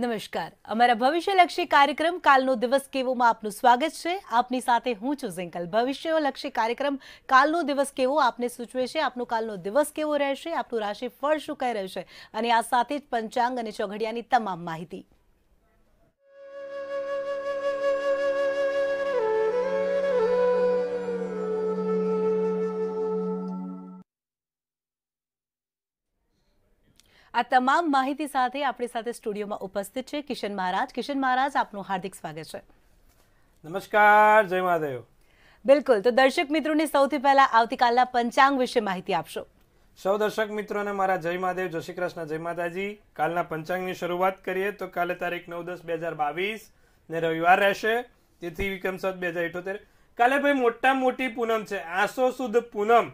નમસ્કાર અમારા ભવિષ્યલક્ષી કાર્યક્રમ કાલનો દિવસ કેવોમાં આપનું સ્વાગત છે આપની સાથે હું છું ઝિંકલ ભવિષ્યલક્ષી કાર્યક્રમ કાલનો દિવસ કેવો આપને સૂચવે છે આપનો કાલનો દિવસ કેવો રહેશે આપનું રાશિફળ શું કહી રહ્યું છે અને આ સાથે જ પંચાંગ અને ચોઘડિયાની તમામ માહિતી આ તમામ માહિતી સાથે આપણી સાથે સ્ટુડિયોમાં ઉપસ્થિત છે કિશન મહારાજ કિશન મહારાજ આપનું હાર્દિક સ્વાગત છે નમસ્કાર જય મહાદેવ બિલકુલ તો દર્શક મિત્રોને સૌથી પહેલા આવતીકાલના પંચાંગ વિશે માહિતી આપશો સૌ દર્શક મિત્રોને મારા જય મહાદેવ જય શ્રી કૃષ્ણ જય માતાજી કાલના પંચાંગની શરૂઆત કરીએ તો કાલે તારીખ નવ દસ બે હજાર બાવીસ ને રવિવાર રહેશે તેથી વિક્રમ સદ બે હજાર ઇઠોતેર કાલે ભાઈ મોટા મોટી પૂનમ છે આસો સુદ પૂનમ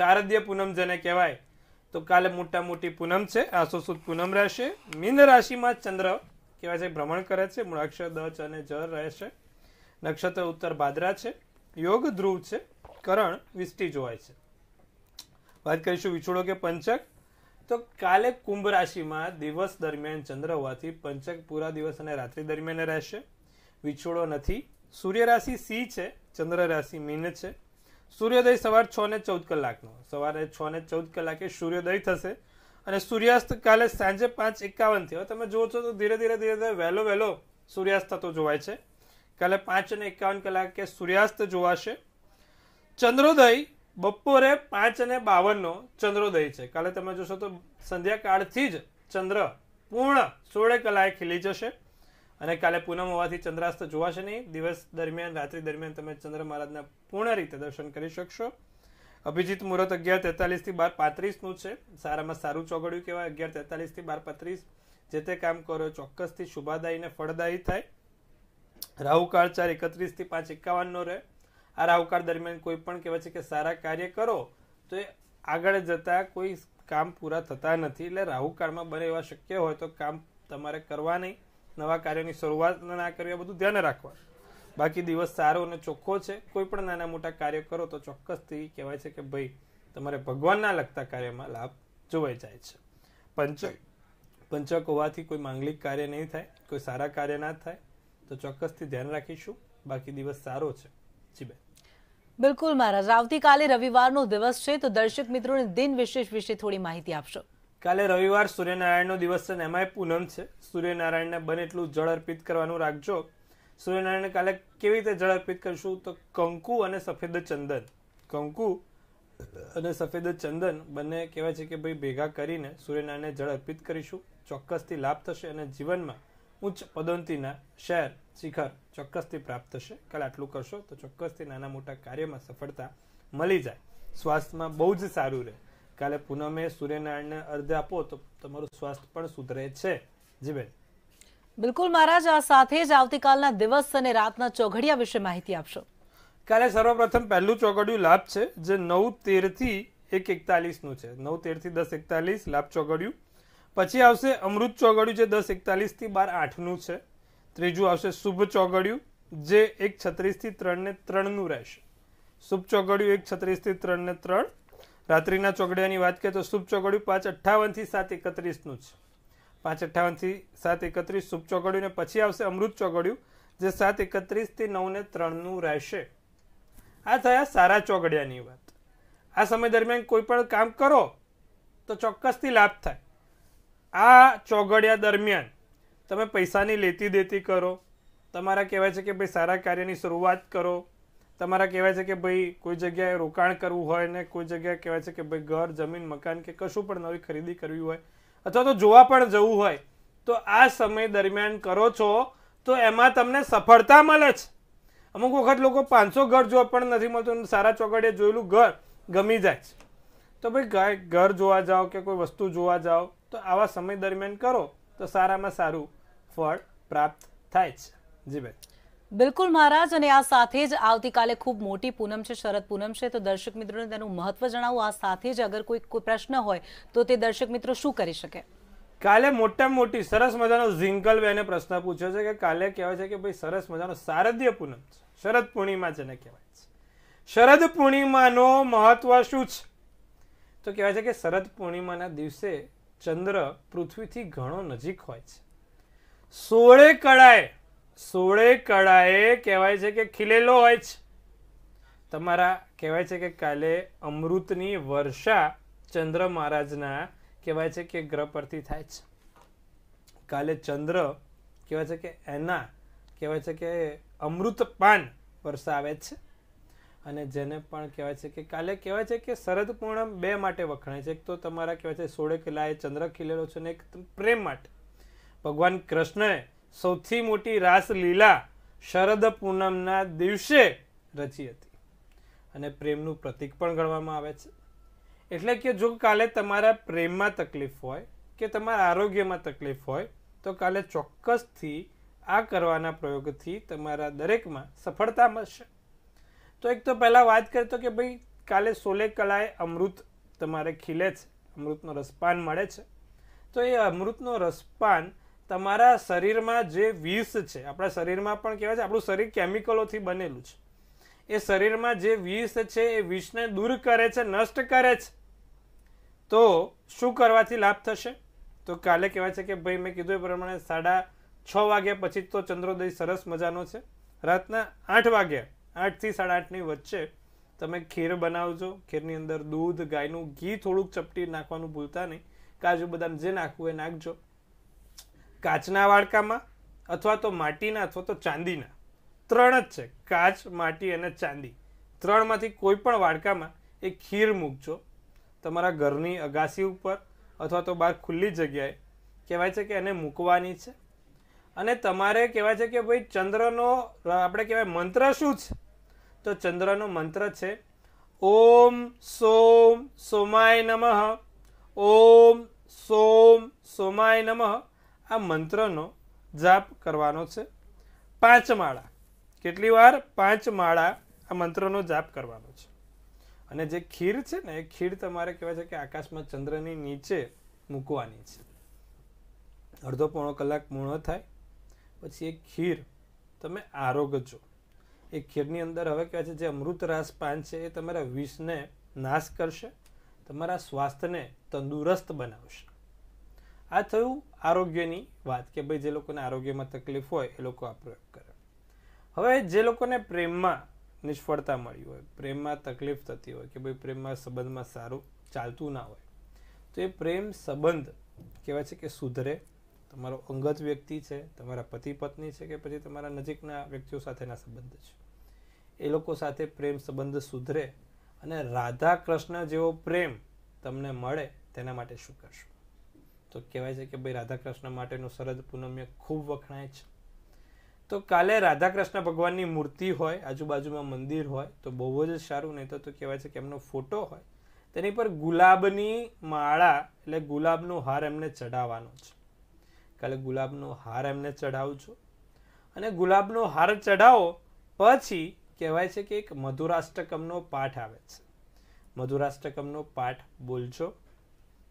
શારદીય પૂનમ જેને કહેવાય તો કાલે મોટા મોટી પૂનમ છે આસો સુદ પૂનમ રહેશે મીન રાશિમાં ચંદ્ર કહેવાય છે ભ્રમણ કરે છે મૂળાક્ષર દચ અને જર રહેશે નક્ષત્ર ઉત્તર ભાદરા છે યોગ ધ્રુવ છે કરણ વિષ્ટિ જોવાય છે વાત કરીશું વિછોડો કે પંચક તો કાલે કુંભ રાશિમાં દિવસ દરમિયાન ચંદ્ર હોવાથી પંચક પૂરા દિવસ અને રાત્રિ દરમિયાન રહેશે વિછોડો નથી સૂર્ય રાશિ સી છે ચંદ્ર રાશિ મીન છે સૂર્યોદય સવાર છ ને ચૌદ કલાકનો સવારે છ ને ચૌદ કલાકે સૂર્યોદય થશે અને સૂર્યાસ્ત કાલે સાંજે પાંચ એકાવનથી હવે તમે જુઓ છો તો ધીરે ધીરે ધીરે ધીરે વહેલો વહેલો સૂર્યાસ્ત થતો જોવાય છે કાલે પાંચ અને એકાવન કલાકે સૂર્યાસ્ત જોવાશે ચંદ્રોદય બપોરે પાંચ અને બાવનનો ચંદ્રોદય છે કાલે તમે જોશો તો સંધ્યાકાળથી જ ચંદ્ર પૂર્ણ સોળે કલાકે ખીલી જશે અને કાલે પૂનમ હોવાથી ચંદ્રાસ્ત જોવાશે નહીં દિવસ દરમિયાન રાત્રિ દરમિયાન તમે ચંદ્ર મહારાજના પૂર્ણ રીતે દર્શન કરી શકશો અભિજીત મુહૂર્ત અગિયાર તેતાલીસથી બાર પાંત્રીસનું છે સારામાં સારું ચોગડ્યું કહેવાય અગિયાર તેતાલીસથી બાર પાંત્રીસ જે તે કામ કરો ચોક્કસથી શુભાદાયી ને ફળદાયી થાય રાહુકાળ ચાર એકત્રીસથી પાંચ એકાવનનો રહે આ રાહુકાળ દરમિયાન કોઈ પણ કહેવાય છે કે સારા કાર્ય કરો તો એ આગળ જતાં કોઈ કામ પૂરા થતા નથી એટલે રાહુકાળમાં બને એવા શક્ય હોય તો કામ તમારે કરવા નહીં નવા કાર્યોની શરૂઆત ના કરવી આ બધું ધ્યાન રાખવા બાકી દિવસ સારો અને ચોખ્ખો છે કોઈ પણ નાના મોટા કાર્ય કરો તો ચોક્કસથી કહેવાય છે કે ભાઈ તમારે ભગવાનના લગતા કાર્યમાં લાભ જોવાઈ જાય છે પંચક પંચક હોવાથી કોઈ માંગલિક કાર્ય નહીં થાય કોઈ સારા કાર્ય ના થાય તો ચોક્કસથી ધ્યાન રાખીશું બાકી દિવસ સારો છે જીબે બિલકુલ મહારાજ આવતીકાલે રવિવારનો દિવસ છે તો દર્શક મિત્રોને દિન વિશેષ વિશે થોડી માહિતી આપશો કાલે રવિવાર સૂર્યનારાયણનો દિવસ છે ને એમાંય પૂનમ છે સૂર્યનારાયણને બને એટલું જળ અર્પિત કરવાનું રાખજો સૂર્યનારાયણને કાલે કેવી રીતે જળ અર્પિત કરશું તો કંકુ અને સફેદ ચંદન કંકુ અને સફેદ ચંદન બંને કહેવાય છે કે ભાઈ ભેગા કરીને સૂર્યનારાયણને જળ અર્પિત કરીશું ચોક્કસથી લાભ થશે અને જીવનમાં ઉચ્ચ પદોન્નતિના શહેર શિખર ચોક્કસથી પ્રાપ્ત થશે કાલે આટલું કરશો તો ચોક્કસથી નાના મોટા કાર્યમાં સફળતા મળી જાય સ્વાસ્થ્યમાં બહુ જ સારું રહે કાલે પુનમે સૂર્યનારાયણને અર્ધ આપો તો તમારું સ્વાસ્થ્ય પણ સુધરે છે જી બેન બિલકુલ મહારાજ આ સાથે જ આવતીકાલના દિવસ અને રાતના ચોઘડિયા વિશે માહિતી આપશો કાલે સર્વપ્રથમ પહેલું ચોઘડિયું લાભ છે જે નવ તેરથી એક એકતાલીસનું છે નવ તેરથી દસ એકતાલીસ લાભ ચોઘડિયું પછી આવશે અમૃત ચોઘડિયું જે દસ એકતાલીસથી બાર આઠનું છે ત્રીજું આવશે શુભ ચોઘડિયું જે એક છત્રીસથી ત્રણને ત્રણનું રહેશે શુભ ચોઘડિયું એક છત્રીસથી ત્રણને ત્રણ રાત્રિના ચોગડિયાની વાત કરીએ તો શુભ ચોગડિયું પાંચ અઠ્ઠાવનથી સાત એકત્રીસનું છે પાંચ અઠ્ઠાવનથી સાત એકત્રીસ શુભ ચોગડિયું ને પછી આવશે અમૃત ચોગડિયું જે સાત એકત્રીસથી નવને ત્રણનું રહેશે આ થયા સારા ચોગડિયાની વાત આ સમય દરમિયાન કોઈ પણ કામ કરો તો ચોક્કસથી લાભ થાય આ ચોગડિયા દરમિયાન તમે પૈસાની લેતી દેતી કરો તમારા કહેવાય છે કે ભાઈ સારા કાર્યની શરૂઆત કરો તમારા કહેવાય છે કે ભાઈ કોઈ જગ્યાએ રોકાણ કરવું હોય ને કોઈ જગ્યાએ કહેવાય છે કે ભાઈ ઘર જમીન મકાન કે કશું પણ નવી ખરીદી કરવી હોય અથવા તો જોવા પણ જવું હોય તો આ સમય દરમિયાન કરો છો તો એમાં તમને સફળતા મળે છે અમુક વખત લોકો પાંચસો ઘર જોવા પણ નથી મળતું સારા ચોકડીએ જોયેલું ઘર ગમી જાય છે તો ભાઈ ઘર જોવા જાઓ કે કોઈ વસ્તુ જોવા જાઓ તો આવા સમય દરમિયાન કરો તો સારામાં સારું ફળ પ્રાપ્ત થાય છે જી ભાઈ બિલકુલ મહારાજ અને આ સાથે જ આવતીકાલે ખૂબ મોટી પૂનમ છે શરદ પૂનમ છે તો દર્શક મિત્રોને તેનું મહત્વ જણાવું આ સાથે જ અગર કોઈ કોઈ પ્રશ્ન હોય તો તે દર્શક મિત્રો શું કરી શકે કાલે મોટા મોટી સરસ મજાનો ઝિંકલ બેને પ્રશ્ન પૂછ્યો છે કે કાલે કહેવાય છે કે ભાઈ સરસ મજાનો શારદીય પૂનમ છે શરદ પૂર્ણિમા જેને કહેવાય છે શરદ પૂર્ણિમાનો મહત્વ શું છે તો કહેવાય છે કે શરદ પૂર્ણિમાના દિવસે ચંદ્ર પૃથ્વીથી ઘણો નજીક હોય છે સોળે કળાએ સોળે કળાએ કહેવાય છે કે ખીલેલો હોય છે તમારા કહેવાય છે કે કાલે અમૃતની વર્ષા ચંદ્ર મહારાજના કહેવાય છે કે ગ્રહ પરથી થાય છે કાલે ચંદ્ર કહેવાય છે કે એના કહેવાય છે કે અમૃતપાન વરસાવે છે અને જેને પણ કહેવાય છે કે કાલે કહેવાય છે કે શરદ પૂર્ણમ બે માટે વખણાય છે એક તો તમારા કહેવાય છે સોળે કિલ્લાએ ચંદ્ર ખીલેલો છે અને એક પ્રેમ માટે ભગવાન કૃષ્ણએ સૌથી મોટી રાસલીલા શરદ પૂનમના દિવસે રચી હતી અને પ્રેમનું પ્રતિક પણ ગણવામાં આવે છે એટલે કે જો કાલે તમારા પ્રેમમાં તકલીફ હોય કે તમારા આરોગ્યમાં તકલીફ હોય તો કાલે ચોક્કસથી આ કરવાના પ્રયોગથી તમારા દરેકમાં સફળતા મળશે તો એક તો પહેલાં વાત કરીએ તો કે ભાઈ કાલે સોલે કલાએ અમૃત તમારે ખીલે છે અમૃતનો રસપાન મળે છે તો એ અમૃતનો રસપાન તમારા શરીરમાં જે વિષ છે આપણા શરીરમાં પણ કહેવાય છે આપણું શરીર કેમિકલોથી બનેલું છે એ શરીરમાં જે વિષ છે એ વિષને દૂર કરે છે નષ્ટ કરે છે તો શું કરવાથી લાભ થશે તો કાલે કહેવાય છે કે ભાઈ મેં કીધું એ પ્રમાણે સાડા છ વાગ્યા પછી તો ચંદ્રોદય સરસ મજાનો છે રાતના આઠ વાગ્યા આઠથી સાડા આઠની વચ્ચે તમે ખીર બનાવજો ખીરની અંદર દૂધ ગાયનું ઘી થોડુંક ચપટી નાખવાનું ભૂલતા નહીં કાજુ બદામ જે નાખવું એ નાખજો કાચના વાડકામાં અથવા તો માટીના અથવા તો ચાંદીના ત્રણ જ છે કાચ માટી અને ચાંદી ત્રણમાંથી કોઈ પણ વાડકામાં એ ખીર મૂકજો તમારા ઘરની અગાસી ઉપર અથવા તો બહાર ખુલ્લી જગ્યાએ કહેવાય છે કે એને મૂકવાની છે અને તમારે કહેવાય છે કે ભાઈ ચંદ્રનો આપણે કહેવાય મંત્ર શું છે તો ચંદ્રનો મંત્ર છે ઓમ સોમ સોમાય નમઃ ઓમ સોમ સોમાય નમઃ આ મંત્રનો જાપ કરવાનો છે પાંચ માળા કેટલી વાર પાંચ માળા આ મંત્રનો જાપ કરવાનો છે અને જે ખીર છે ને એ ખીર તમારે કહેવાય છે કે આકાશમાં ચંદ્રની નીચે મૂકવાની છે અડધો પોણો કલાક પૂર્ણ થાય પછી એ ખીર તમે આરોગજો એ ખીરની અંદર હવે કહેવાય છે જે અમૃતરાસ પાન છે એ તમારા વિષને નાશ કરશે તમારા સ્વાસ્થ્યને તંદુરસ્ત બનાવશે આ થયું આરોગ્યની વાત કે ભાઈ જે લોકોને આરોગ્યમાં તકલીફ હોય એ લોકો આ પ્રયોગ કરે હવે જે લોકોને પ્રેમમાં નિષ્ફળતા મળી હોય પ્રેમમાં તકલીફ થતી હોય કે ભાઈ પ્રેમમાં સંબંધમાં સારું ચાલતું ના હોય તો એ પ્રેમ સંબંધ કહેવાય છે કે સુધરે તમારો અંગત વ્યક્તિ છે તમારા પતિ પત્ની છે કે પછી તમારા નજીકના વ્યક્તિઓ સાથેના સંબંધ છે એ લોકો સાથે પ્રેમ સંબંધ સુધરે અને રાધા કૃષ્ણ જેવો પ્રેમ તમને મળે તેના માટે શું કરશો તો કહેવાય છે કે ભાઈ રાધાકૃષ્ણ માટેનું શરદ પૂનમ્ય ખૂબ વખણાય છે તો કાલે રાધાકૃષ્ણ ભગવાનની મૂર્તિ હોય આજુબાજુમાં મંદિર હોય તો બહુ જ સારું નહીં તો કહેવાય છે કે એમનો ફોટો હોય તેની પર ગુલાબની માળા એટલે ગુલાબનો હાર એમને ચઢાવવાનો છે કાલે ગુલાબનો હાર એમને ચઢાવજો અને ગુલાબનો હાર ચઢાવો પછી કહેવાય છે કે એક મધુરાષ્ટકમનો પાઠ આવે છે મધુરાષ્ટકમનો પાઠ બોલજો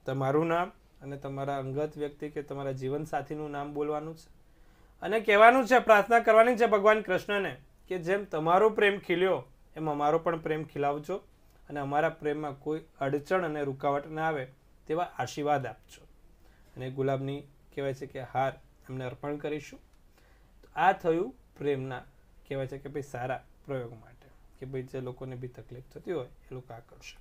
તમારું નામ અને તમારા અંગત વ્યક્તિ કે તમારા જીવનસાથીનું નામ બોલવાનું છે અને કહેવાનું છે પ્રાર્થના કરવાની છે ભગવાન કૃષ્ણને કે જેમ તમારો પ્રેમ ખીલ્યો એમ અમારો પણ પ્રેમ ખીલાવજો અને અમારા પ્રેમમાં કોઈ અડચણ અને રૂકાવટ ના આવે તેવા આશીર્વાદ આપજો અને ગુલાબની કહેવાય છે કે હાર એમને અર્પણ કરીશું તો આ થયું પ્રેમના કહેવાય છે કે ભાઈ સારા પ્રયોગ માટે કે ભાઈ જે લોકોને બી તકલીફ થતી હોય એ લોકો આ કરશે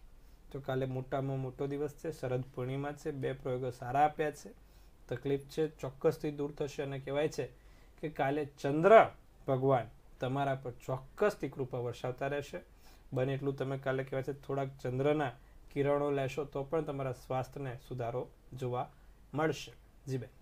તો કાલે મોટામાં મોટો દિવસ છે શરદ પૂર્ણિમા છે બે પ્રયોગો સારા આપ્યા છે તકલીફ છે ચોક્કસથી દૂર થશે અને કહેવાય છે કે કાલે ચંદ્ર ભગવાન તમારા પર ચોક્કસથી કૃપા વરસાવતા રહેશે બને એટલું તમે કાલે કહેવાય છે થોડાક ચંદ્રના કિરણો લેશો તો પણ તમારા સ્વાસ્થ્યને સુધારો જોવા મળશે જી બેન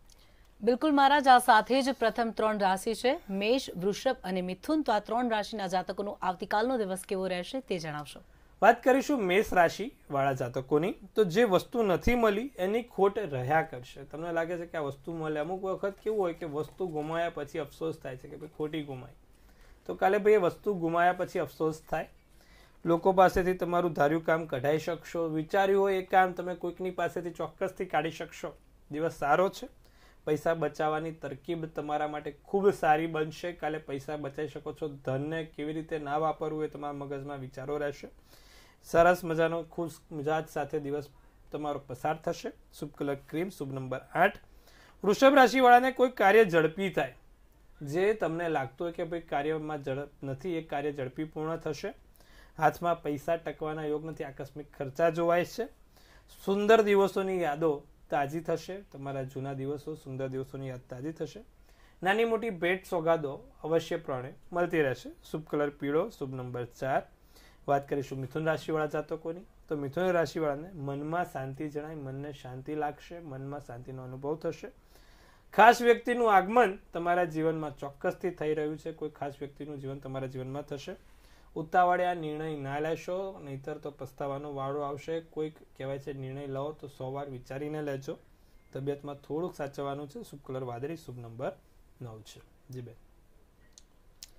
બિલકુલ મહારાજ આ સાથે જ પ્રથમ ત્રણ રાશિ છે મેષ વૃષભ અને મિથુન તો આ ત્રણ રાશિના જાતકોનો આવતીકાલનો દિવસ કેવો રહેશે તે જણાવશો વાત કરીશું મેષ રાશિ વાળા જાતકોની તો જે વસ્તુ નથી મળી એની ખોટ રહ્યા કરશે તમને લાગે છે કે આ વસ્તુ મળે અમુક વખત કેવું હોય કે વસ્તુ ગુમાયા પછી અફસોસ થાય છે કે ભાઈ ખોટી ગુમાય તો કાલે ભાઈ એ વસ્તુ ગુમાયા પછી અફસોસ થાય લોકો પાસેથી તમારું ધાર્યું કામ કઢાઈ શકશો વિચાર્યું હોય એ કામ તમે કોઈકની પાસેથી ચોક્કસથી કાઢી શકશો દિવસ સારો છે પૈસા બચાવવાની તરકીબ તમારા માટે ખૂબ સારી બનશે કાલે પૈસા બચાવી શકો છો ધનને કેવી રીતે ના વાપરવું એ તમારા મગજમાં વિચારો રહેશે સરસ મજાનો ખુશ મિજાજ સાથે દિવસ તમારો પસાર થશે શુભ કલર ક્રીમ શુભ નંબર આઠ વૃષભ રાશિવાળાને કોઈ કાર્ય ઝડપી થાય જે તમને લાગતું હોય કે ભાઈ કાર્યમાં ઝડપ નથી એ કાર્ય ઝડપી પૂર્ણ થશે હાથમાં પૈસા ટકવાના યોગ નથી આકસ્મિક ખર્ચા જોવાય છે સુંદર દિવસોની યાદો તાજી થશે તમારા જૂના દિવસો સુંદર દિવસોની યાદ તાજી થશે નાની મોટી ભેટ સોગાદો અવશ્ય પ્રમાણે મળતી રહેશે શુભ કલર પીળો શુભ નંબર ચાર વાત કરીશું મિથુન રાશિવાળા જાતકોની તો મિથુન રાશિવાળાને મનમાં શાંતિ જણાય મનને શાંતિ લાગશે મનમાં શાંતિનો અનુભવ થશે ખાસ વ્યક્તિનું આગમન તમારા જીવનમાં ચોક્કસથી થઈ રહ્યું છે કોઈ ખાસ વ્યક્તિનું જીવન તમારા જીવનમાં થશે ઉતાવળે આ નિર્ણય ના લેશો નહીતર તો પસ્તાવાનો વાળો આવશે કોઈક કહેવાય છે નિર્ણય લો તો સો વાર વિચારીને લેજો તબિયતમાં થોડુંક સાચવવાનું છે શુભ વાદળી શુભ નંબર નવ છે જી બેન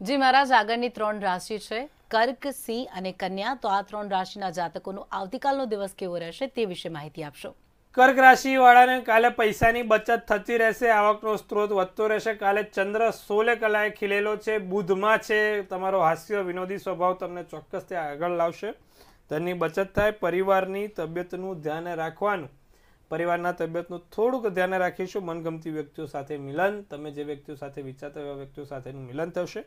જી મહારાજ આગળની ત્રણ રાશિ છે કર્ક સિંહ અને કન્યા તો આ ત્રણ રાશિના જાતકોનો આવતીકાલનો દિવસ કેવો રહેશે તે વિશે માહિતી આપશો કર્ક રાશિવાળાને કાલે પૈસાની બચત થતી રહેશે આવકનો સ્ત્રોત વધતો રહેશે કાલે ચંદ્ર સોલે કલાએ ખીલેલો છે બુધમાં છે તમારો હાસ્ય વિનોદી સ્વભાવ તમને ચોક્કસ તે આગળ લાવશે ધનની બચત થાય પરિવારની તબિયતનું ધ્યાન રાખવાનું પરિવારના તબિયતનું થોડુંક ધ્યાન રાખીશું મનગમતી વ્યક્તિઓ સાથે મિલન તમે જે વ્યક્તિઓ સાથે વિચારતા એવા વ્યક્તિઓ સાથેનું મિલન થશે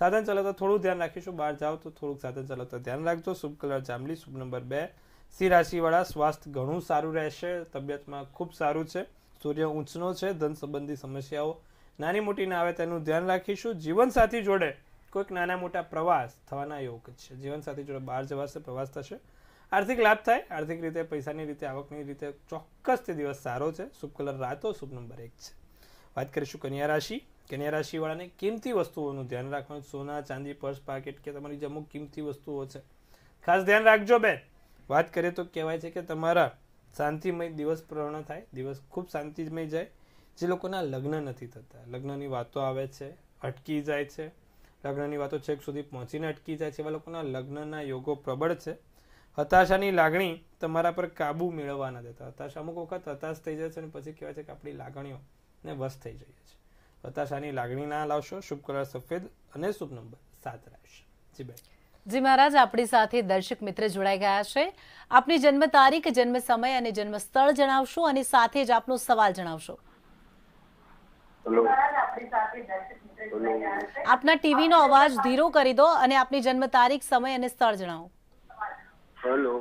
સાધન ચલાવતા થોડું ધ્યાન રાખીશું બહાર જાઓ તો થોડુંક સાધન ચલાવતા ધ્યાન રાખજો શુભ કલર જાંબલી શુભ નંબર બે સી રાશિવાળા સ્વાસ્થ્ય ઘણું સારું રહેશે તબિયતમાં ખૂબ સારું છે સૂર્ય ઊંચનો છે ધન સંબંધી સમસ્યાઓ નાની મોટી ના આવે તેનું ધ્યાન રાખીશું જીવનસાથી જોડે કોઈક નાના મોટા પ્રવાસ થવાના યોગ છે જીવનસાથી જોડે બહાર જવાશે પ્રવાસ થશે આર્થિક લાભ થાય આર્થિક રીતે પૈસાની રીતે આવકની રીતે ચોક્કસ તે દિવસ સારો છે શુભ કલર રાતો શુભ નંબર એક છે વાત કરીશું કન્યા રાશિ કન્યા રાશિવાળાને કિંમતી વસ્તુઓનું ધ્યાન રાખવાનું સોના ચાંદી પર્સ પાકેટ કે તમારી જે અમુક કિંમતી વસ્તુઓ છે ખાસ ધ્યાન રાખજો બેન વાત કરીએ તો કહેવાય છે કે તમારા શાંતિમય દિવસ પૂર્ણ થાય દિવસ ખૂબ શાંતિમય જાય જે લોકોના લગ્ન નથી થતા લગ્નની વાતો આવે છે અટકી જાય છે લગ્નની વાતો છેક સુધી પહોંચીને અટકી જાય છે એવા લોકોના લગ્નના યોગો પ્રબળ છે હતાશાની લાગણી તમારા પર કાબુ મેળવવા ન દેતા હતાશા અમુક વખત હતાશ થઈ જાય છે અને પછી કહેવાય છે કે આપણી લાગણીઓ ને વશ થઈ જઈએ છે હતાશાની લાગણી ના લાવશો શુભ કલર સફેદ અને શુભ નંબર સાત રહેશે જી બેન જી મહારાજ આપણી સાથે દર્શક મિત્ર જોડાઈ ગયા છે આપની જન્મ તારીખ જન્મ સમય અને જન્મ સ્થળ જણાવશો અને સાથે જ આપનો સવાલ જણાવશો આપના ટીવી નો અવાજ ધીરો કરી દો અને આપની જન્મ તારીખ સમય અને સ્થળ જણાવો હેલો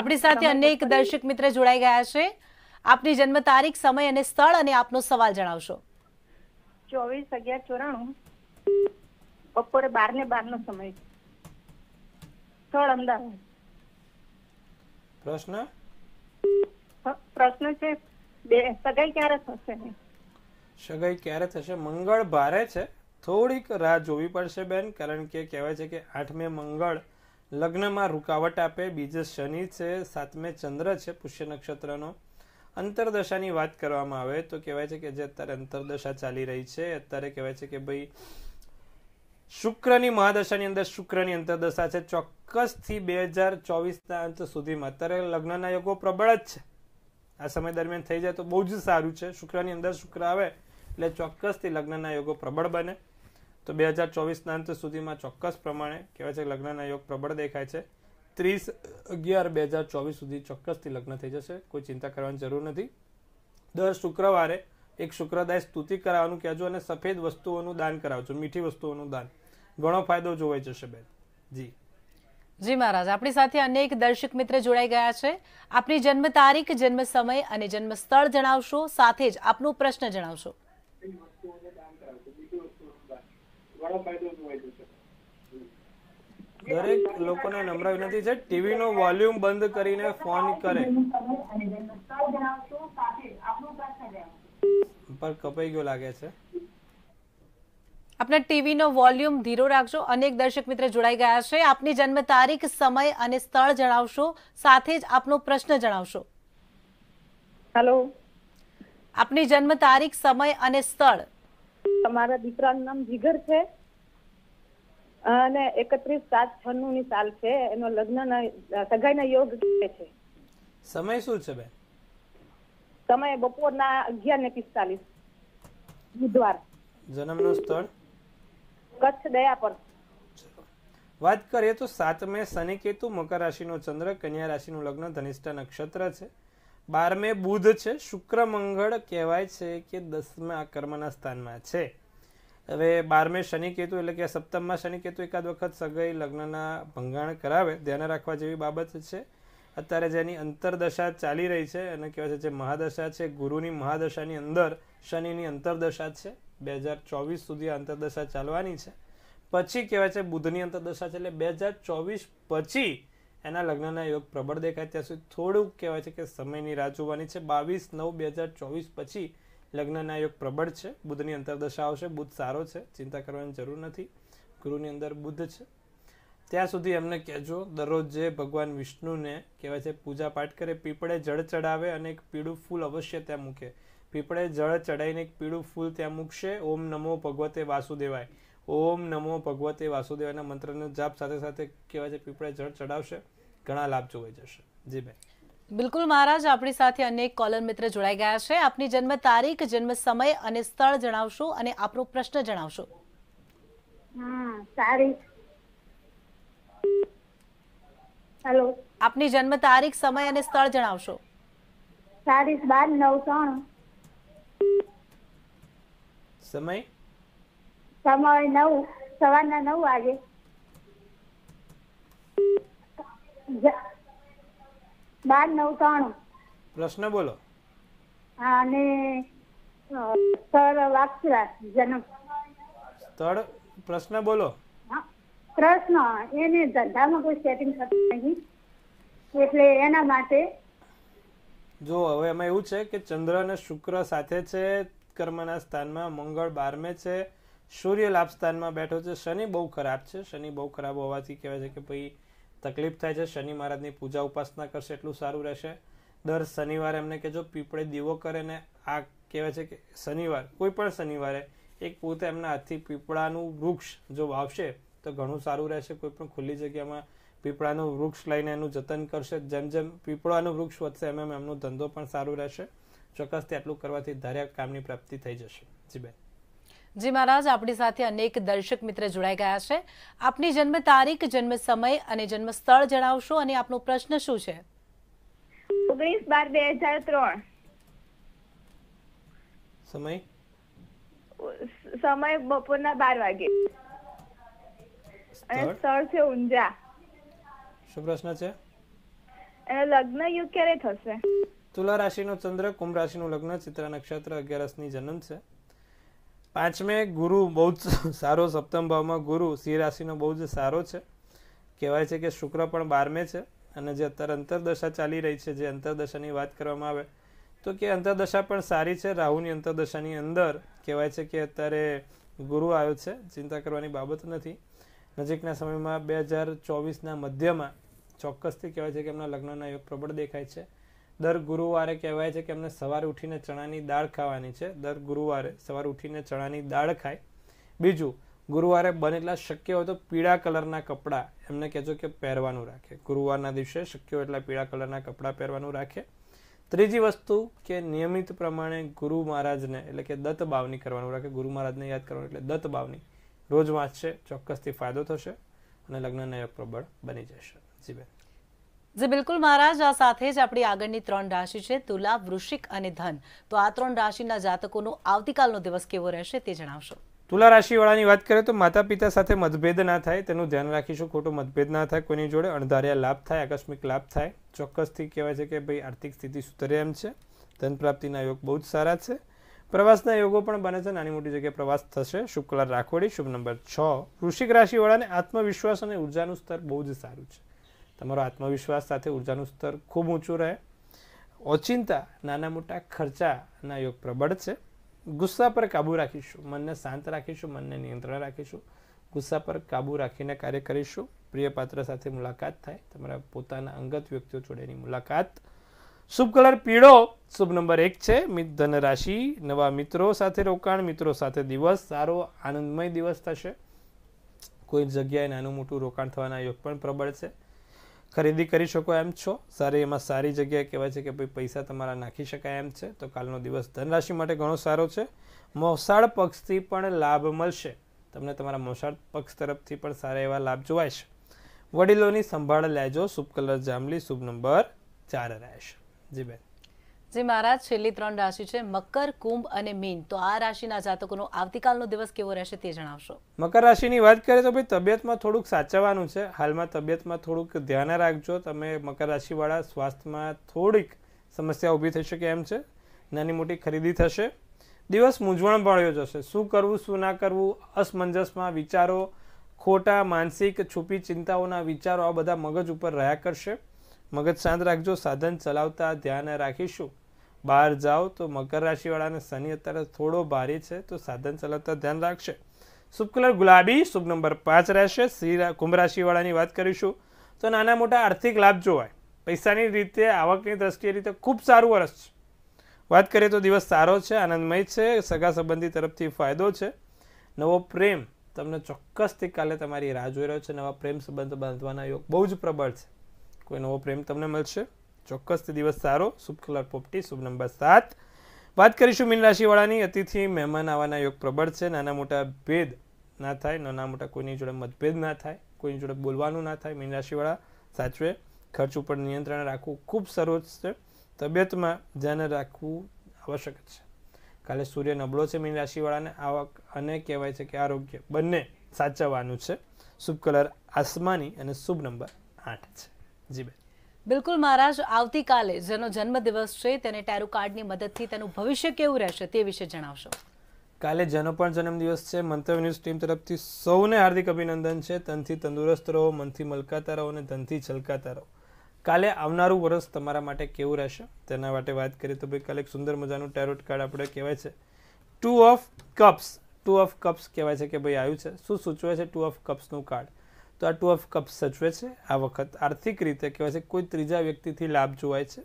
આપણી સાથે અનેક દર્શક મિત્ર જોડાઈ ગયા છે આપની જન્મ તારીખ સમય અને સ્થળ અને આપનો સવાલ જણાવશો ચોવીસ અગિયાર ચોરાણું બપોરે બાર ને બાર નો સમય સ્થળ અમદાવાદ પ્રશ્ન પ્રશ્ન છે બે સગાઈ ક્યારે થશે સગાઈ ક્યારે થશે મંગળ ભારે છે થોડીક રાહ જોવી પડશે બેન કારણ કે કહેવાય છે કે આઠમે મંગળ લગ્નમાં રૂકાવટ આપે બીજે શનિ છે સાતમે ચંદ્ર છે પુષ્ય નક્ષત્રનો અંતરદશાની વાત કરવામાં આવે તો કહેવાય છે કે જે અત્યારે અંતરદશા ચાલી રહી છે અત્યારે કહેવાય છે કે ભાઈ શુક્રની મહાદશાની અંદર શુક્રની અંતરદશા છે ચોક્કસથી બે હજાર ચોવીસના અંત સુધીમાં અત્યારે લગ્નના યોગો પ્રબળ જ છે આ સમય દરમિયાન થઈ જાય તો બહુ જ સારું છે શુક્રની અંદર શુક્ર આવે એટલે ચોક્કસથી લગ્નના યોગો પ્રબળ બને તો બે હજાર ચોવીસના અંત સુધીમાં ચોક્કસ પ્રમાણે કહેવાય છે લગ્નના યોગ પ્રબળ દેખાય છે ત્રીસ અગિયાર બે હજાર ચોવીસ સુધી ચોક્કસથી લગ્ન થઈ જશે કોઈ ચિંતા કરવાની જરૂર નથી દર શુક્રવારે એક શુક્રદાય સ્તુતિ કરાવવાનું કહેજો અને સફેદ વસ્તુઓનું દાન કરાવજો મીઠી વસ્તુઓનું દાન ઘણો ફાયદો જોવાઈ જશે બેન જી જી મહારાજ આપણી સાથે એક દર્શક મિત્ર જોડાઈ ગયા છે આપની જન્મ તારીખ જન્મ સમય અને જન્મ સ્થળ જણાવશો સાથે જ આપનો પ્રશ્ન જણાવશો ઘણો દરેક લોકોને નમ્ર વિનંતી છે ટીવી નો વોલ્યુમ બંધ કરીને ફોન કરે પર કપાઈ ગયો લાગે છે આપના ટીવીનો વોલ્યુમ ધીરો રાખજો અનેક દર્શક મિત્ર જોડાઈ ગયા છે આપની જન્મ તારીખ સમય અને સ્થળ જણાવશો સાથે જ આપનો પ્રશ્ન જણાવશો હેલો આપની જન્મ તારીખ સમય અને સ્થળ તમારા દીકરાનું નામ જીગર છે અને એકત્રીસ સાત છન્નું ની સાલ છે એનો લગ્નના સગાઈના યોગ છે સમય શું છે બેન સમય બપોરના અગિયાર ને પિસ્તાલીસ બુધવાર જન્મ નું સ્થળ કચ્છ દયા પર વાત કરીએ તો સાતમે શનિ કેતુ મકર રાશિનો ચંદ્ર કન્યા રાશિનું લગ્ન ધનિષ્ઠા નક્ષત્ર છે બારમે બુધ છે શુક્ર મંગળ કહેવાય છે કે દસમા કર્મના સ્થાનમાં છે હવે બારમે શનિ કેતુ એટલે કે સપ્તમમાં શનિ કેતુ એકાદ વખત સગાઈ લગ્નના ભંગાણ કરાવે ધ્યાન રાખવા જેવી બાબત છે અત્યારે જેની અંતરદશા ચાલી રહી છે અને કહેવાય છે જે મહાદશા છે ગુરુની મહાદશાની અંદર શનિની અંતરદશા છે બે હજાર ચોવીસ સુધી અંતરદશા ચાલવાની છે પછી કહેવાય છે બુધની અંતરદશા છે એટલે બે હજાર ચોવીસ પછી એના લગ્નના યોગ પ્રબળ દેખાય ત્યાં સુધી થોડુંક કહેવાય છે કે સમયની રાહ જોવાની છે બાવીસ નવ બે હજાર ચોવીસ પછી લગ્નના યોગ પ્રબળ છે બુદ્ધની અંતરદશા આવશે બુદ્ધ સારો છે ચિંતા કરવાની જરૂર નથી ગુરુની અંદર બુદ્ધ છે ત્યાં સુધી એમને કહેજો દરરોજ જે ભગવાન વિષ્ણુને કહેવાય છે પૂજા પાઠ કરે પીપળે જળ ચડાવે અને એક પીળું ફૂલ અવશ્ય ત્યાં મૂકે પીપળે જળ ચડાવીને એક પીળું ફૂલ ત્યાં મૂકશે ઓમ નમો ભગવતે વાસુદેવાય ઓમ નમો ભગવતે વાસુદેવાયના મંત્રનો જાપ સાથે સાથે કહેવાય છે પીપળે જળ ચડાવશે ઘણા લાભ જોવાઈ જશે જી બેન બિલકુલ મહારાજ આપણી સાથે અનેક કોલર મિત્ર જોડાઈ ગયા છે આપની જન્મ તારીખ જન્મ સમય અને સ્થળ જણાવશો અને આપનો પ્રશ્ન જણાવશો હેલો આપની જન્મ તારીખ સમય અને સ્થળ જણાવશો તારીખ બાર નવ ત્રણ સમય સમય નવ સવારના નવ વાગે બાર નવ ત્રાણું પ્રશ્ન બોલો અને સ્થળ વાક્સરા જન્મ સ્થળ પ્રશ્ન બોલો પ્રશ્ન એને ધંધામાં કોઈ સેટિંગ થતું નહીં એટલે એના માટે જો હવે એમાં એવું છે કે ચંદ્ર અને શુક્ર સાથે છે કર્મના સ્થાનમાં મંગળ બારમે છે સૂર્ય લાભ સ્થાનમાં બેઠો છે શનિ બહુ ખરાબ છે શનિ બહુ ખરાબ હોવાથી કહેવાય છે કે ભાઈ તકલીફ થાય છે શનિ મહારાજની પૂજા ઉપાસના કરશે એટલું સારું રહેશે દર શનિવારે એમને કહેજો પીપળે દીવો કરે ને આ કહેવાય છે કે શનિવાર કોઈ પણ શનિવારે એક પોતે એમના હાથથી પીપળાનું વૃક્ષ જો વાવશે તો ઘણું સારું રહેશે કોઈ પણ ખુલ્લી જગ્યામાં પીપળાનું વૃક્ષ લઈને એનું જતન કરશે જેમ જેમ પીપળાનું વૃક્ષ વધશે એમ એમ એમનો ધંધો પણ સારું રહેશે ચોક્કસ આટલું કરવાથી ધાર્યા કામની પ્રાપ્તિ થઈ જશે જી બેન જી મહારાજ આપણી સાથે અનેક દર્શક મિત્ર જોડાઈ ગયા છે આપની જન્મ તારીખ જન્મ સમય અને જન્મ સ્થળ જણાવશો અને આપનો પ્રશ્ન શું છે ઓગણીસ બાર બે હજાર ત્રણ સમય સમય બપોરના બાર વાગે અને સ્થળ છે ઊંઝા શું પ્રશ્ન છે એનો લગ્ન યુગ ક્યારે થશે તુલા રાશિનો ચંદ્ર કુંભ રાશિનું લગ્ન ચિત્ર નક્ષત્ર અગિયારસની જન્મ છે પાંચમે ગુરુ બહુ જ સારો સપ્તમ ભાવમાં ગુરુ સિંહ રાશિનો બહુ જ સારો છે કહેવાય છે કે શુક્ર પણ બારમે છે અને જે અત્યારે અંતરદશા ચાલી રહી છે જે અંતરદશાની વાત કરવામાં આવે તો કે અંતરદશા પણ સારી છે રાહુની અંતરદશાની અંદર કહેવાય છે કે અત્યારે ગુરુ આવ્યો છે ચિંતા કરવાની બાબત નથી નજીકના સમયમાં બે હજાર ચોવીસના મધ્યમાં ચોક્કસથી કહેવાય છે કે એમના લગ્નના યોગ પ્રબળ દેખાય છે દર ગુરુવારે કહેવાય છે કે એમને સવારે ઉઠીને ચણાની દાળ ખાવાની છે દર ગુરુવારે સવારે ઉઠીને ચણાની દાળ ખાય બીજું ગુરુવારે બને એટલા શક્ય હોય તો પીળા કલરના કપડાં એમને કહેજો કે પહેરવાનું રાખે ગુરુવારના દિવસે શક્ય હોય એટલા પીળા કલરના કપડાં પહેરવાનું રાખે ત્રીજી વસ્તુ કે નિયમિત પ્રમાણે ગુરુ મહારાજને એટલે કે દત્ત બાવની કરવાનું રાખે ગુરુ મહારાજને યાદ કરવાનું એટલે દત્ત બાવની રોજ વાંચશે ચોક્કસથી ફાયદો થશે અને લગ્નના યોગ પ્રબળ બની જશે જી બેન જે બિલકુલ મહારાજ આ સાથે જ આપણી આગળની ત્રણ રાશિ છે તુલા વૃશ્ચિક અને ધન તો આ ત્રણ રાશિના જાતકોનો આવતીકાલનો દિવસ કેવો રહેશે તે જણાવશો તુલા રાશિવાળાની વાત કરીએ તો માતા પિતા સાથે મતભેદ ના થાય તેનું ધ્યાન રાખીશું ખોટો મતભેદ ના થાય કોઈની જોડે અણધાર્યા લાભ થાય આકસ્મિક લાભ થાય ચોક્કસથી કહેવાય છે કે ભાઈ આર્થિક સ્થિતિ સુધરે એમ છે ધન પ્રાપ્તિના યોગ બહુ જ સારા છે પ્રવાસના યોગો પણ બને છે નાની મોટી જગ્યાએ પ્રવાસ થશે શુક્લા રાખોડી શુભ નંબર છ વૃશ્ચિક રાશિવાળાને આત્મવિશ્વાસ અને ઉર્જાનું સ્તર બહુ જ સારું છે તમારો આત્મવિશ્વાસ સાથે ઉર્જાનું સ્તર ખૂબ ઊંચું રહે ઓચિંતા નાના મોટા ખર્ચાના યોગ પ્રબળ છે ગુસ્સા પર કાબુ રાખીશું મનને શાંત રાખીશું મનને નિયંત્રણ રાખીશું ગુસ્સા પર કાબુ રાખીને કાર્ય કરીશું પ્રિય પાત્ર સાથે મુલાકાત થાય તમારા પોતાના અંગત વ્યક્તિઓ જોડેની મુલાકાત શુભ કલર પીળો શુભ નંબર એક છે ધન રાશિ નવા મિત્રો સાથે રોકાણ મિત્રો સાથે દિવસ સારો આનંદમય દિવસ થશે કોઈ જગ્યાએ નાનું મોટું રોકાણ થવાના યોગ પણ પ્રબળ છે ખરીદી કરી શકો એમ છો સારી એમાં સારી જગ્યા કહેવાય છે કે ભાઈ પૈસા તમારા નાખી શકાય એમ છે તો કાલનો દિવસ ધનરાશિ માટે ઘણો સારો છે મોસાળ પક્ષથી પણ લાભ મળશે તમને તમારા મોસાળ પક્ષ તરફથી પણ સારા એવા લાભ જોવાય છે વડીલોની સંભાળ લેજો શુભ કલર જાંબલી શુભ નંબર ચાર રહેશે જી બેન જે મહારાજ છેલ્લી ત્રણ રાશિ છે મકર કુંભ અને મીન તો આ રાશિના જાતકોનો આવતીકાલનો દિવસ કેવો રહેશે તે જણાવશો મકર રાશિની વાત કરીએ તો ભાઈ તબિયતમાં થોડુંક સાચવવાનું છે હાલમાં તબિયતમાં થોડુંક ધ્યાન રાખજો તમે મકર રાશિવાળા સ્વાસ્થ્યમાં થોડીક સમસ્યા ઊભી થઈ શકે એમ છે નાની મોટી ખરીદી થશે દિવસ મૂંઝવણ ભળ્યો જશે શું કરવું શું ના કરવું અસમંજસમાં વિચારો ખોટા માનસિક છુપી ચિંતાઓના વિચારો આ બધા મગજ ઉપર રહ્યા કરશે મગજ શાંત રાખજો સાધન ચલાવતા ધ્યાન રાખીશું બહાર જાઓ તો મકર રાશિવાળાને શનિ અત્યારે થોડો ભારે છે તો સાધન ચલાવતા ધ્યાન રાખશે શુભ કલર ગુલાબી શુભ નંબર પાંચ રહેશે શ્રી કુંભ રાશિવાળાની વાત કરીશું તો નાના મોટા આર્થિક લાભ જોવાય પૈસાની રીતે આવકની દ્રષ્ટિએ રીતે ખૂબ સારું વરસ છે વાત કરીએ તો દિવસ સારો છે આનંદમય છે સગા સંબંધી તરફથી ફાયદો છે નવો પ્રેમ તમને ચોક્કસથી કાલે તમારી રાહ જોઈ રહ્યો છે નવા પ્રેમ સંબંધ બાંધવાના યોગ બહુ જ પ્રબળ છે કોઈ નવો પ્રેમ તમને મળશે ચોક્કસ તે દિવસ સારો શુભ કલર પોપટી શુભ નંબર સાત વાત કરીશું મીન રાશિવાળાની અતિથિ મહેમાન આવવાના યોગ પ્રબળ છે નાના મોટા ભેદ ના થાય નાના મોટા કોઈની જોડે મતભેદ ના થાય કોઈની જોડે બોલવાનું ના થાય મીન રાશિવાળા સાચવે ખર્ચ ઉપર નિયંત્રણ રાખવું ખૂબ સર્વોચ્ચ છે તબિયતમાં ધ્યાન રાખવું આવશ્યક છે કાલે સૂર્ય નબળો છે મીન રાશિવાળાને આવક અને કહેવાય છે કે આરોગ્ય બંને સાચવવાનું છે શુભ કલર આસમાની અને શુભ નંબર આઠ છે જી બેન બિલકુલ મહારાજ આવતીકાલે જેનો જન્મદિવસ છે તેને ટેરો કાર્ડની મદદથી તેનું ભવિષ્ય કેવું રહેશે તે વિશે જણાવશો કાલે જેનો પણ જન્મદિવસ છે મંતવ્ય ન્યૂઝ ટીમ તરફથી સૌને હાર્દિક અભિનંદન છે તનથી તંદુરસ્ત રહો મનથી મલકાતા રહો અને ધનથી છલકાતા રહો કાલે આવનારું વર્ષ તમારા માટે કેવું રહેશે તેના માટે વાત કરીએ તો ભાઈ કાલે એક સુંદર મજાનું ટેરોટ કાર્ડ આપણે કહેવાય છે two of cups two of cups કહેવાય છે કે ભાઈ આવ્યું છે શું સૂચવે છે ટુ ઓફ કપ્સનું કાર્ડ તો આ ટુ ઓફ કપ્સ સચવે છે આ વખત આર્થિક રીતે કહેવાય છે કોઈ ત્રીજા વ્યક્તિથી લાભ જોવાય છે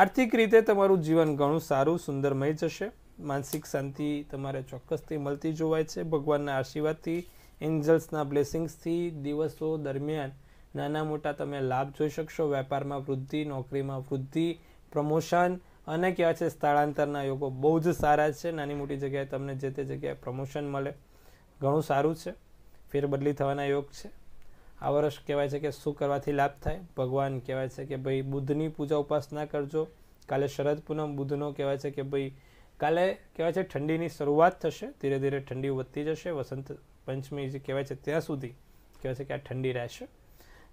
આર્થિક રીતે તમારું જીવન ઘણું સારું સુંદરમય જશે માનસિક શાંતિ તમારે ચોક્કસથી મળતી જોવાય છે ભગવાનના આશીર્વાદથી એન્જલ્સના બ્લેસિંગ્સથી દિવસો દરમિયાન નાના મોટા તમે લાભ જોઈ શકશો વેપારમાં વૃદ્ધિ નોકરીમાં વૃદ્ધિ પ્રમોશન અને કહેવાય છે સ્થળાંતરના યોગો બહુ જ સારા છે નાની મોટી જગ્યાએ તમને જે તે જગ્યાએ પ્રમોશન મળે ઘણું સારું છે ફેરબદલી થવાના યોગ છે આ વર્ષ કહેવાય છે કે શું કરવાથી લાભ થાય ભગવાન કહેવાય છે કે ભાઈ બુદ્ધની પૂજા ઉપાસના કરજો કાલે શરદ પૂનમ બુદ્ધનો કહેવાય છે કે ભાઈ કાલે કહેવાય છે ઠંડીની શરૂઆત થશે ધીરે ધીરે ઠંડી વધતી જશે વસંત પંચમી જે કહેવાય છે ત્યાં સુધી કહેવાય છે કે આ ઠંડી રહેશે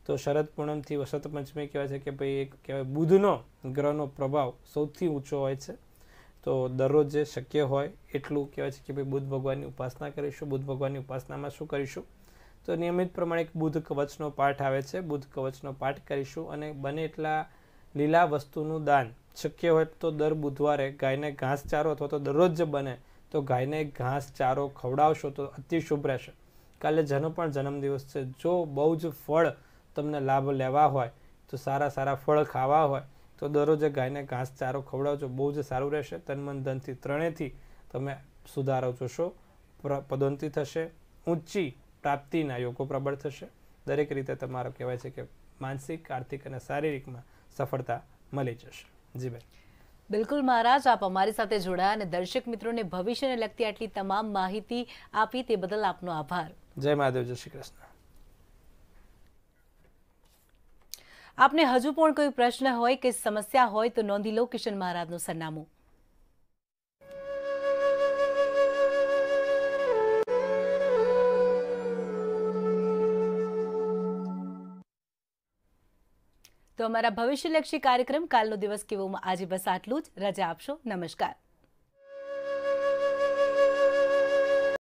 તો શરદ પૂનમથી વસંત પંચમી કહેવાય છે કે ભાઈ એક કહેવાય બુધનો ગ્રહનો પ્રભાવ સૌથી ઊંચો હોય છે તો દરરોજ જે શક્ય હોય એટલું કહેવાય છે કે ભાઈ બુદ્ધ ભગવાનની ઉપાસના કરીશું બુદ્ધ ભગવાનની ઉપાસનામાં શું કરીશું તો નિયમિત પ્રમાણે એક બુધ કવચનો પાઠ આવે છે બુધ કવચનો પાઠ કરીશું અને બને એટલા લીલા વસ્તુનું દાન શક્ય હોય તો દર બુધવારે ગાયને ઘાસ ચારો અથવા તો દરરોજ બને તો ગાયને ઘાસ ચારો ખવડાવશો તો અતિશુભ રહેશે કાલે જેનો પણ જન્મદિવસ છે જો બહુ જ ફળ તમને લાભ લેવા હોય તો સારા સારા ફળ ખાવા હોય તો દરરોજ ગાયને ઘાસ ચારો ખવડાવજો બહુ જ સારું રહેશે તનમન ધનથી ત્રણેયથી તમે સુધારો જોશો પદોન્નતિ થશે ઊંચી પ્રાપ્તિના યોગો પ્રબળ થશે દરેક રીતે તમારો કહેવાય છે કે માનસિક આર્થિક અને શારીરિકમાં સફળતા મળી જશે જી બેન બિલકુલ મહારાજ આપ અમારી સાથે જોડાયા અને દર્શક મિત્રોને ભવિષ્યને લગતી આટલી તમામ માહિતી આપી તે બદલ આપનો આભાર જય મહાદેવ જય શ્રી કૃષ્ણ આપને હજુ પણ કોઈ પ્રશ્ન હોય કે સમસ્યા હોય તો નોંધી લો કિશન મહારાજનું સરનામું તો અમારા ભવિષ્યલક્ષી કાર્યક્રમ કાલનો દિવસ કેવોમાં આજે બસ આટલું જ રજા આપશો નમસ્કાર